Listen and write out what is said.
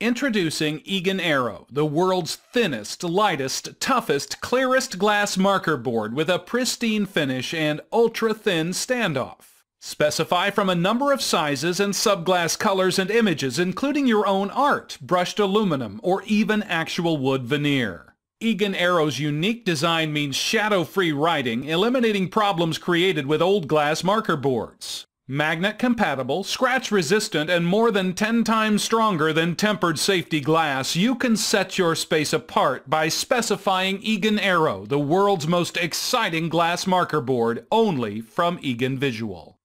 Introducing Egan Arrow, the world's thinnest, lightest, toughest, clearest glass marker board with a pristine finish and ultra-thin standoff. Specify from a number of sizes and subglass colors and images, including your own art, brushed aluminum, or even actual wood veneer. Egan Arrow's unique design means shadow-free writing, eliminating problems created with old glass marker boards. Magnet compatible, scratch resistant, and more than 10 times stronger than tempered safety glass, you can set your space apart by specifying Egan Aero, the world's most exciting glass marker board, only from Egan Visual.